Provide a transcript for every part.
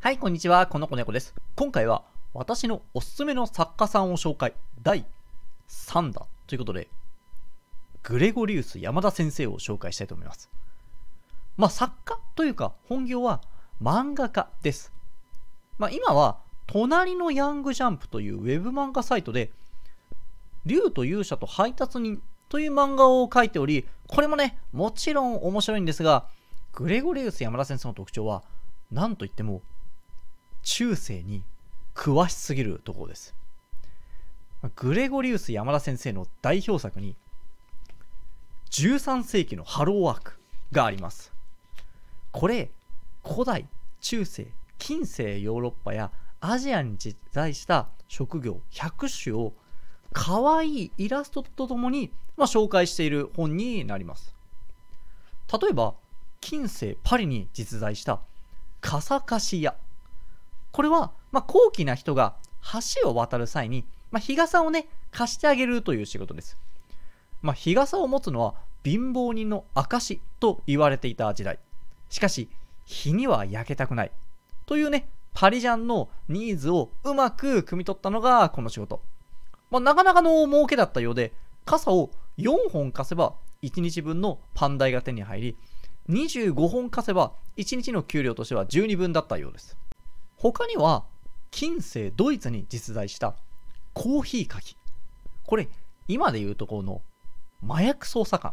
はい、こんにちは。この子猫です。今回は私のおすすめの作家さんを紹介第3弾ということで、グレゴリウス山田先生を紹介したいと思います。まあ、作家というか本業は漫画家です。まあ、今は隣のヤングジャンプというウェブ漫画サイトで、竜と勇者と配達人という漫画を書いており、これもね、もちろん面白いんですが、グレゴリウス山田先生の特徴は、なんといっても中世に詳しすぎるところですグレゴリウス山田先生の代表作に13世紀のハローワークがありますこれ古代中世近世ヨーロッパやアジアに実在した職業100種を可愛いイラストとともに、まあ、紹介している本になります例えば近世パリに実在したカサカシ屋これは、まあ、高貴な人が橋を渡る際に、まあ、日傘をね、貸してあげるという仕事です。まあ、日傘を持つのは貧乏人の証と言われていた時代。しかし、日には焼けたくない。というね、パリジャンのニーズをうまく汲み取ったのがこの仕事。まあ、なかなかの儲けだったようで、傘を4本貸せば1日分のパン代が手に入り、25本貸せば1日の給料としては12分だったようです。他には近世ドイツに実在したコーヒーかきこれ今で言うとこの麻薬捜査官、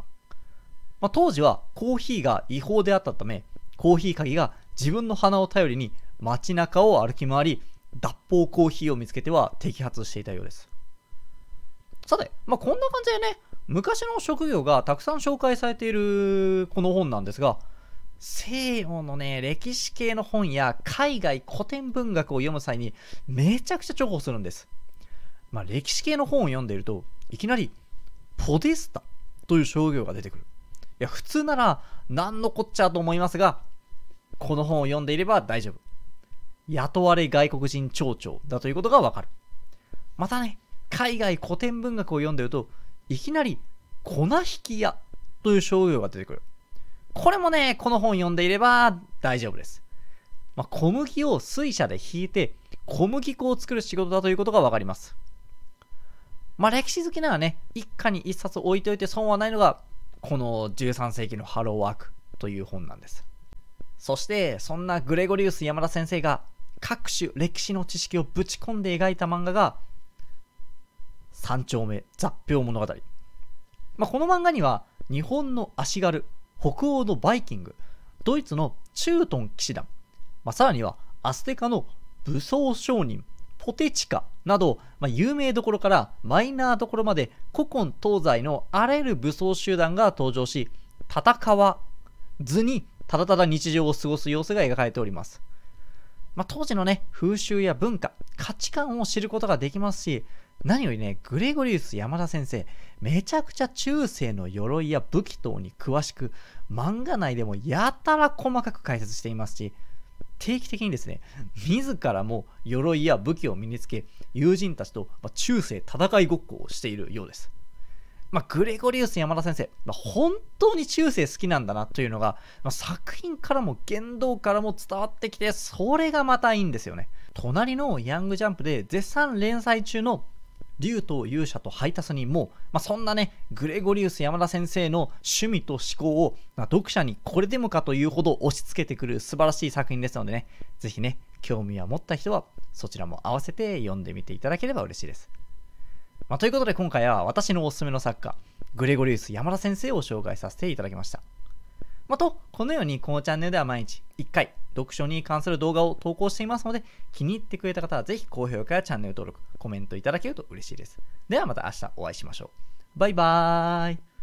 まあ、当時はコーヒーが違法であったためコーヒーかきが自分の鼻を頼りに街中を歩き回り脱法コーヒーを見つけては摘発していたようですさて、まあ、こんな感じでね昔の職業がたくさん紹介されているこの本なんですが西洋のね、歴史系の本や海外古典文学を読む際にめちゃくちゃ重宝するんです。まあ、歴史系の本を読んでいると、いきなりポデスタという商業が出てくる。いや、普通なら何のこっちゃと思いますが、この本を読んでいれば大丈夫。雇われ外国人町長だということがわかる。またね、海外古典文学を読んでいると、いきなり粉引き屋という商業が出てくる。これもね、この本読んでいれば大丈夫です。まあ、小麦を水車で引いて、小麦粉を作る仕事だということがわかります。まあ、歴史好きならね、一家に一冊置いておいて損はないのが、この13世紀のハローワークという本なんです。そして、そんなグレゴリウス山田先生が各種歴史の知識をぶち込んで描いた漫画が、三丁目雑表物語。まあ、この漫画には、日本の足軽北欧のバイキング、ドイツのチュートン騎士団、まあ、さらにはアステカの武装商人、ポテチカなど、まあ、有名どころからマイナーどころまで古今東西のあらゆる武装集団が登場し、戦わずにただただ日常を過ごす様子が描かれております。まあ、当時のね、風習や文化、価値観を知ることができますし、何よりね、グレゴリウス山田先生、めちゃくちゃ中世の鎧や武器等に詳しく、漫画内でもやたら細かく解説していますし、定期的にですね、自らも鎧や武器を身につけ、友人たちと中世戦いごっこをしているようです。まあ、グレゴリウス山田先生、まあ、本当に中世好きなんだなというのが、まあ、作品からも言動からも伝わってきて、それがまたいいんですよね。隣のヤングジャンプで絶賛連載中の竜と勇者と配達人も、まあ、そんなねグレゴリウス山田先生の趣味と思考を、ま読者にこれでもかというほど押し付けてくる素晴らしい作品ですのでね是非ね興味を持った人はそちらも合わせて読んでみていただければ嬉しいです、まあ、ということで今回は私のおすすめの作家グレゴリウス山田先生を紹介させていただきましたまあ、とこのようにこのチャンネルでは毎日1回読書に関する動画を投稿していますので、気に入ってくれた方はぜひ高評価やチャンネル登録、コメントいただけると嬉しいです。ではまた明日お会いしましょう。バイバーイ